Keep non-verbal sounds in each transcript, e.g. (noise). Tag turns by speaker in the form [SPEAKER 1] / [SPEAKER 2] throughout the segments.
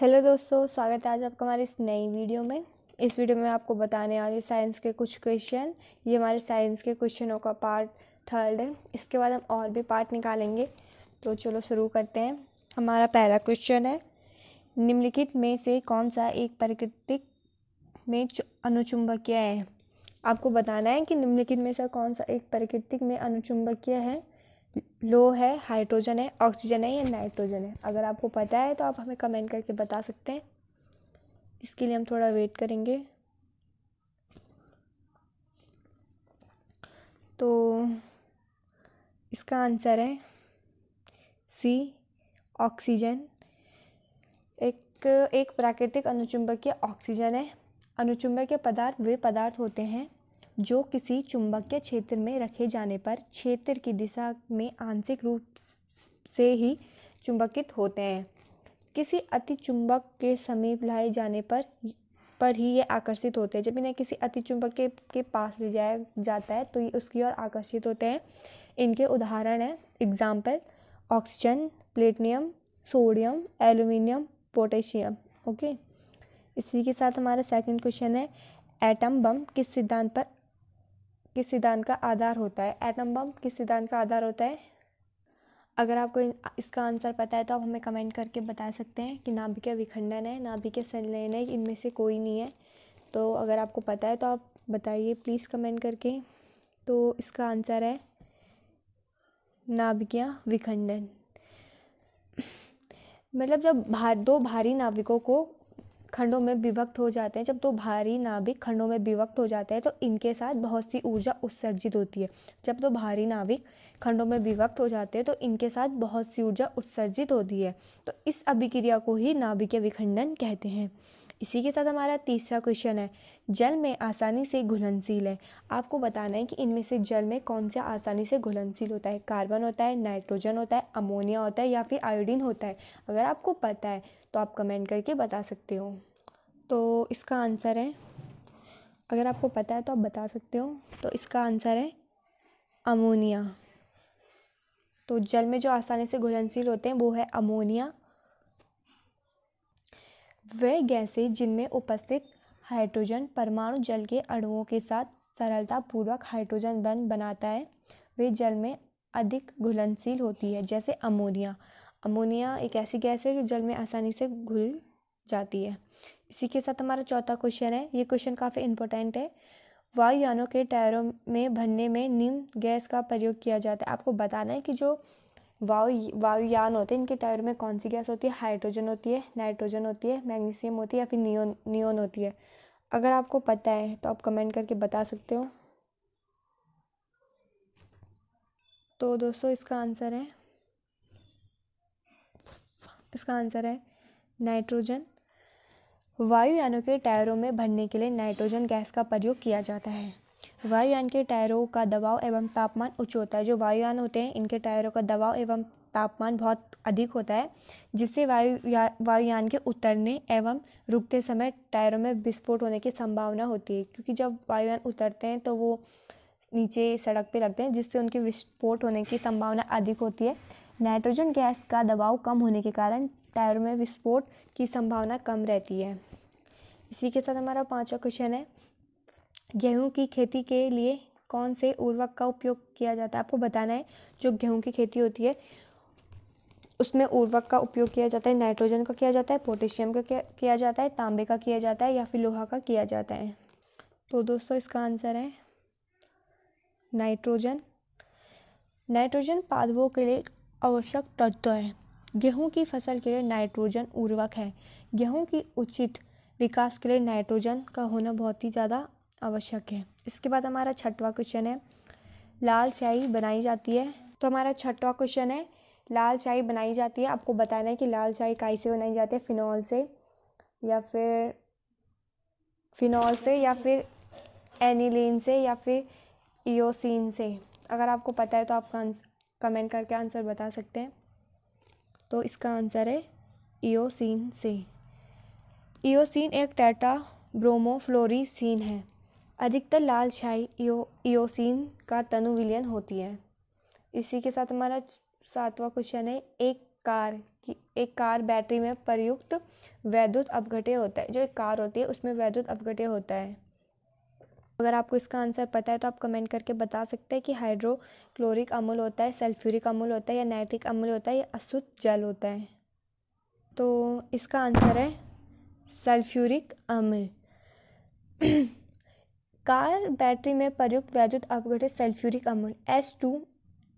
[SPEAKER 1] hello दोस्तों स्वागत है आज आपका हमारे इस नई वीडियो में इस वीडियो में आपको बताने वाली हूँ साइंस के कुछ क्वेश्चन ये हमारे साइंस के क्वेश्चनों का पार्ट थर्ड है इसके बाद हम और भी पार्ट निकालेंगे तो चलो शुरू करते हैं हमारा पहला क्वेश्चन है निम्नलिखित में से कौन सा एक प्राकृतिक में अनुचुंबकीय है आपको बताना है कि निम्नलिखित में से कौन सा एक प्राकृतिक में अनुचुंबकीय है लो है हाइड्रोजन है ऑक्सीजन है या नाइट्रोजन है अगर आपको पता है तो आप हमें कमेंट करके बता सकते हैं इसके लिए हम थोड़ा वेट करेंगे तो इसका आंसर है सी ऑक्सीजन एक एक प्राकृतिक अनुचुंबकीय ऑक्सीजन है अनुचुंबकीय पदार्थ वे पदार्थ होते हैं जो किसी चुंबकीय क्षेत्र में रखे जाने पर क्षेत्र की दिशा में आंशिक रूप से ही चुंबकित होते हैं किसी अति चुंबक के समीप लाए जाने पर पर ही ये आकर्षित होते हैं जब इन्हें किसी अति चुंबक के, के पास ले जाया जाता है तो ये उसकी ओर आकर्षित होते हैं इनके उदाहरण हैं example oxygen platinum sodium aluminium potassium okay इसी के साथ हमारा सेकंड क्वेश्चन है एटम बम किस सिद्धांत पर किस सिद्धांत का आधार होता है एटम बम किस सिद्धांत का आधार होता है अगर आपको इसका आंसर पता है तो आप हमें कमेंट करके बता सकते हैं कि नाभिकीय विखंडन है नाभिकीय संलयन है इनमें से कोई नहीं है तो अगर आपको पता है तो आप बताइए प्लीज़ कमेंट करके तो इसका आंसर है नाभिकीय विखंडन मतलब जब भार दो भारी नाभिकों को खंडों में विभक्त हो जाते हैं जब दो भारी नाभिक खंडों में विभक्त हो जाते हैं तो इनके साथ बहुत सी ऊर्जा उत्सर्जित होती है जब दो भारी नाभिक खंडों में विभक्त हो जाते हैं तो इनके साथ बहुत सी ऊर्जा उत्सर्जित होती है तो इस अभिक्रिया को ही नाभिकीय विखंडन कहते हैं इसी के साथ हमारा तीसरा क्वेश्चन है जल में आसानी से घुलनशील है आपको बताना है कि इनमें से जल में कौन सा आसानी से घुलनशील होता है कार्बन होता है नाइट्रोजन होता है अमोनिया होता है या फिर आयोडीन होता है अगर आपको पता है तो आप कमेंट करके बता सकते हो तो इसका आंसर है अगर आपको पता है तो आप बता सकते हो तो इसका आंसर है अमोनिया तो जल में जो आसानी से घुलनशील होते हैं वो है अमोनिया वे गैसें जिनमें उपस्थित हाइड्रोजन परमाणु जल के अणुओं के साथ सरलतापूर्वक हाइड्रोजन बंध बनाता है वे जल में अधिक घुलनशील होती है जैसे अमोनिया अमोनिया एक ऐसी गैस है जो जल में आसानी से घुल जाती है इसी के साथ हमारा चौथा क्वेश्चन है ये क्वेश्चन काफ़ी इंपॉर्टेंट है वायुयानों के टायरों में भरने में निम्न गैस का प्रयोग किया जाता है आपको बताना है कि जो वायु वायुयान होते हैं इनके टायरों में कौन सी गैस होती है हाइड्रोजन होती है नाइट्रोजन होती है मैग्नीशियम होती है या फिर नियोन नियोन होती है अगर आपको पता है तो आप कमेंट करके बता सकते हो तो दोस्तों इसका आंसर है इसका आंसर है नाइट्रोजन वायुयानों के टायरों में भरने के लिए नाइट्रोजन गैस का प्रयोग किया जाता है वायुयान के टायरों का दबाव एवं तापमान उच्च होता है जो वायुयान होते हैं इनके टायरों का दबाव एवं तापमान बहुत अधिक होता है जिससे वायु वायुयान के उतरने एवं रुकते समय टायरों में विस्फोट होने की संभावना होती है क्योंकि जब वायुयान उतरते हैं तो वो नीचे सड़क पे लगते हैं जिससे उनके विस्फोट होने की संभावना अधिक होती है नाइट्रोजन गैस का दबाव कम होने के कारण टायरों में विस्फोट की संभावना कम रहती है इसी के साथ हमारा पाँचवा क्वेश्चन है गेहूं की खेती के लिए कौन से उर्वरक का उपयोग किया जाता है आपको बताना है जो गेहूं की खेती होती है उसमें उर्वरक का उपयोग किया जाता है नाइट्रोजन का किया जाता है पोटेशियम का किया जाता है तांबे का किया जाता है या फिर लोहा का किया जाता है तो दोस्तों इसका आंसर है नाइट्रोजन नाइट्रोजन पादवों के लिए आवश्यक तत्व है गेहूं की फसल के लिए नाइट्रोजन उर्वरक है गेहूं की उचित विकास के लिए नाइट्रोजन का होना बहुत ही ज़्यादा आवश्यक है इसके बाद हमारा छठवा क्वेश्चन है लाल चाय बनाई जाती है तो हमारा छठवा क्वेश्चन है लाल चाय बनाई जाती है आपको बताना है कि लाल चाय कैसे से बनाई जाती है फिनॉल से या फिर फिनॉल से या फिर एनिलीन से या फिर ईओसिन से अगर आपको पता है तो आप कमेंट करके आंसर बता सकते हैं तो इसका आंसर है ईओसिन से ईओसिन एक टैटा ब्रोमोफ्लोरीसीन है अधिकतर लाल शाही इओ इओसिन का तनु विलयन होती है इसी के साथ हमारा सातवां क्वेश्चन है एक कार की एक कार बैटरी में प्रयुक्त वैद्युत अपघटे होता है जो एक कार होती है उसमें वैद्युत अपघटे होता है अगर आपको इसका आंसर पता है तो आप कमेंट करके बता सकते हैं कि हाइड्रोक्लोरिक अमूल होता है सल्फ्यूरिक अमूल होता है या नाइट्रिक अम्ल होता है या अशुद्ध जल होता है तो इसका आंसर है सल्फ्यूरिक अम्ल (clears throat) कार बैटरी में प्रयुक्त वैद्युत अपघटित सल्फ्यूरिक अम्ल S two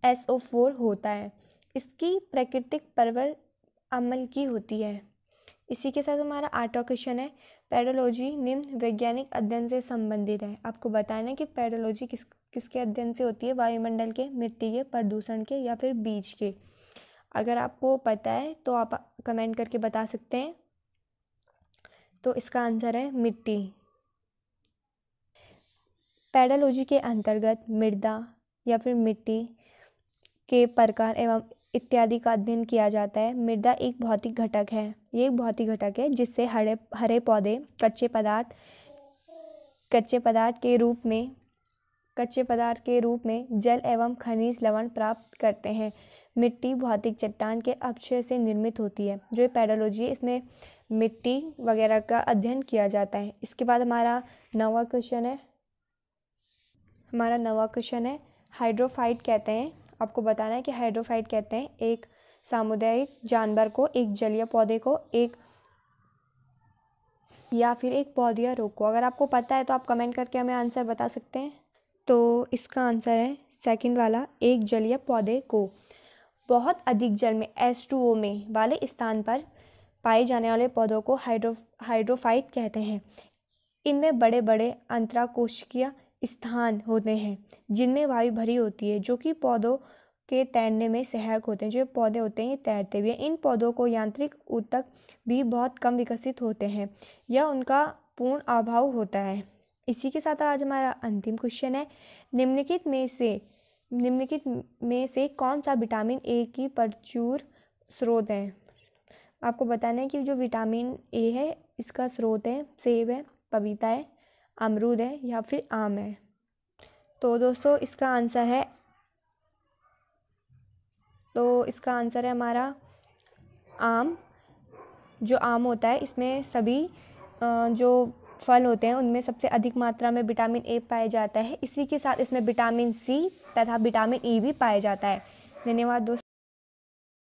[SPEAKER 1] S O four होता है इसकी प्राकृतिक परवल अम्ल की होती है इसी के साथ हमारा आठवा क्वेश्चन है पेडोलॉजी निम्न वैज्ञानिक अध्ययन से संबंधित है आपको बताना है कि पेडोलॉजी किस किसके अध्ययन से होती है वायुमंडल के मिट्टी के प्रदूषण के या फिर बीज के अगर आपको पता है तो आप कमेंट करके बता सकते हैं तो इसका आंसर है मिट्टी पैडोलॉजी के अंतर्गत मृदा या फिर मिट्टी के प्रकार एवं इत्यादि का अध्ययन किया जाता है मृदा एक भौतिक घटक है ये एक भौतिक घटक है जिससे हरे हरे पौधे कच्चे पदार्थ कच्चे पदार्थ के रूप में कच्चे पदार्थ के रूप में जल एवं खनिज लवण प्राप्त करते हैं मिट्टी भौतिक चट्टान के अपक्षय से निर्मित होती है जो पैडोलॉजी इसमें मिट्टी वगैरह का अध्ययन किया जाता है इसके बाद हमारा नवा क्वेश्चन है हमारा नवा क्वेश्चन है हाइड्रोफाइट कहते हैं आपको बताना है कि हाइड्रोफाइट कहते हैं एक सामुदायिक जानवर को एक जलीय पौधे को एक या फिर एक पौधिया रोग को अगर आपको पता है तो आप कमेंट करके हमें आंसर बता सकते हैं तो इसका आंसर है सेकंड वाला एक जलीय पौधे को बहुत अधिक जल में एस टू ओ में वाले स्थान पर पाए जाने वाले पौधों को हाइड्रो हाइड्रोफाइट कहते हैं इनमें बड़े बड़े अंतराकोशिकीय स्थान होते हैं जिनमें वायु भरी होती है जो कि पौधों के तैरने में सहायक होते हैं जो पौधे होते हैं ये तैरते भी हैं इन पौधों को यांत्रिक ऊतक भी बहुत कम विकसित होते हैं या उनका पूर्ण अभाव होता है इसी के साथ आज हमारा अंतिम क्वेश्चन है निम्नलिखित में से निम्नलिखित में से कौन सा विटामिन ए की प्रचुर स्रोत है आपको बताना है कि जो विटामिन ए है इसका स्रोत है सेब है पपीता है अमरूद है या फिर आम है तो दोस्तों इसका आंसर है तो इसका आंसर है हमारा आम जो आम होता है इसमें सभी जो फल होते हैं उनमें सबसे अधिक मात्रा में विटामिन ए पाया जाता है इसी के साथ इसमें विटामिन सी तथा विटामिन ई e भी पाया जाता है धन्यवाद दोस्तों